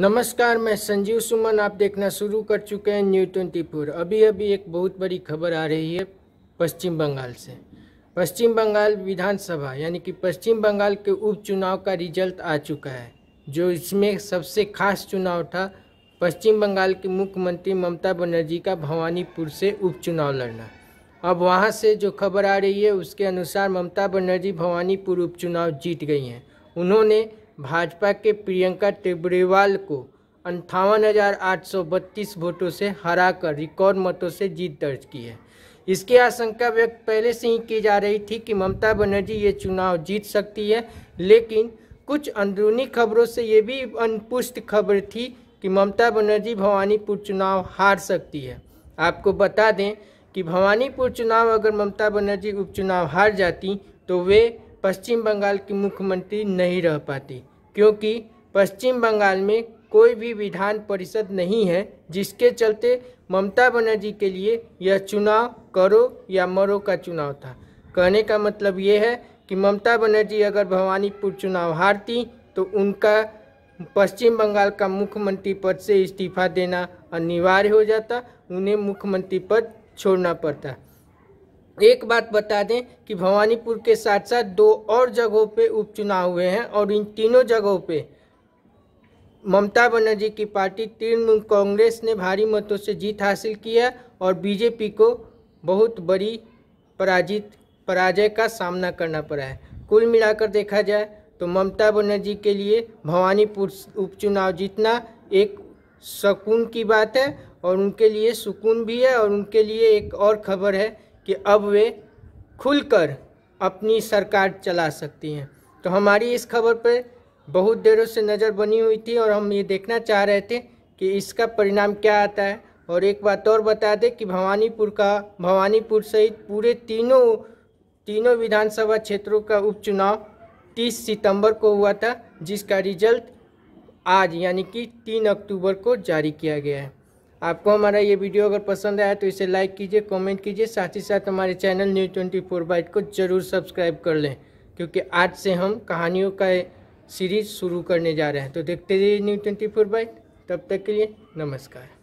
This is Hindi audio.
नमस्कार मैं संजीव सुमन आप देखना शुरू कर चुके हैं न्यू फोर अभी अभी एक बहुत बड़ी खबर आ रही है पश्चिम बंगाल से पश्चिम बंगाल विधानसभा यानी कि पश्चिम बंगाल के उपचुनाव का रिजल्ट आ चुका है जो इसमें सबसे खास चुनाव था पश्चिम बंगाल की मुख्यमंत्री ममता बनर्जी का भवानीपुर से उपचुनाव लड़ना अब वहाँ से जो खबर आ रही है उसके अनुसार ममता बनर्जी भवानीपुर उपचुनाव जीत गई हैं उन्होंने भाजपा के प्रियंका टिब्रेवाल को अंठावन वोटों से हराकर रिकॉर्ड मतों से जीत दर्ज की है इसकी आशंका व्यक्त पहले से ही की जा रही थी कि ममता बनर्जी ये चुनाव जीत सकती है लेकिन कुछ अंदरूनी खबरों से ये भी अनपुष्ट खबर थी कि ममता बनर्जी भवानीपुर चुनाव हार सकती है आपको बता दें कि भवानीपुर चुनाव अगर ममता बनर्जी उपचुनाव हार जाती तो वे पश्चिम बंगाल की मुख्यमंत्री नहीं रह पाती क्योंकि पश्चिम बंगाल में कोई भी विधान परिषद नहीं है जिसके चलते ममता बनर्जी के लिए यह चुनाव करो या मरो का चुनाव था कहने का मतलब ये है कि ममता बनर्जी अगर भवानीपुर चुनाव हारती तो उनका पश्चिम बंगाल का मुख्यमंत्री पद से इस्तीफा देना अनिवार्य हो जाता उन्हें मुख्यमंत्री पद छोड़ना पड़ता एक बात बता दें कि भवानीपुर के साथ साथ दो और जगहों पे उपचुनाव हुए हैं और इन तीनों जगहों पे ममता बनर्जी की पार्टी तृणमूल कांग्रेस ने भारी मतों से जीत हासिल की है और बीजेपी को बहुत बड़ी पराजित पराजय का सामना करना पड़ा है कुल मिलाकर देखा जाए तो ममता बनर्जी के लिए भवानीपुर उपचुनाव जीतना एक सुकून की बात है और उनके लिए सुकून भी है और उनके लिए एक और खबर है कि अब वे खुलकर अपनी सरकार चला सकती हैं तो हमारी इस खबर पर बहुत देरों से नज़र बनी हुई थी और हम ये देखना चाह रहे थे कि इसका परिणाम क्या आता है और एक बात और बता दें कि भवानीपुर का भवानीपुर सहित पूरे तीनों तीनों विधानसभा क्षेत्रों का उपचुनाव 30 सितंबर को हुआ था जिसका रिजल्ट आज यानी कि 3 अक्टूबर को जारी किया गया है आपको हमारा ये वीडियो अगर पसंद आया तो इसे लाइक कीजिए कमेंट कीजिए साथ ही साथ हमारे channel news twenty four byte को ज़रूर सब्सक्राइब कर लें क्योंकि आज से हम कहानियों का सीरीज शुरू करने जा रहे हैं तो देखते रहिए न्यूज़ ट्वेंटी फोर बाइट तब तक के लिए नमस्कार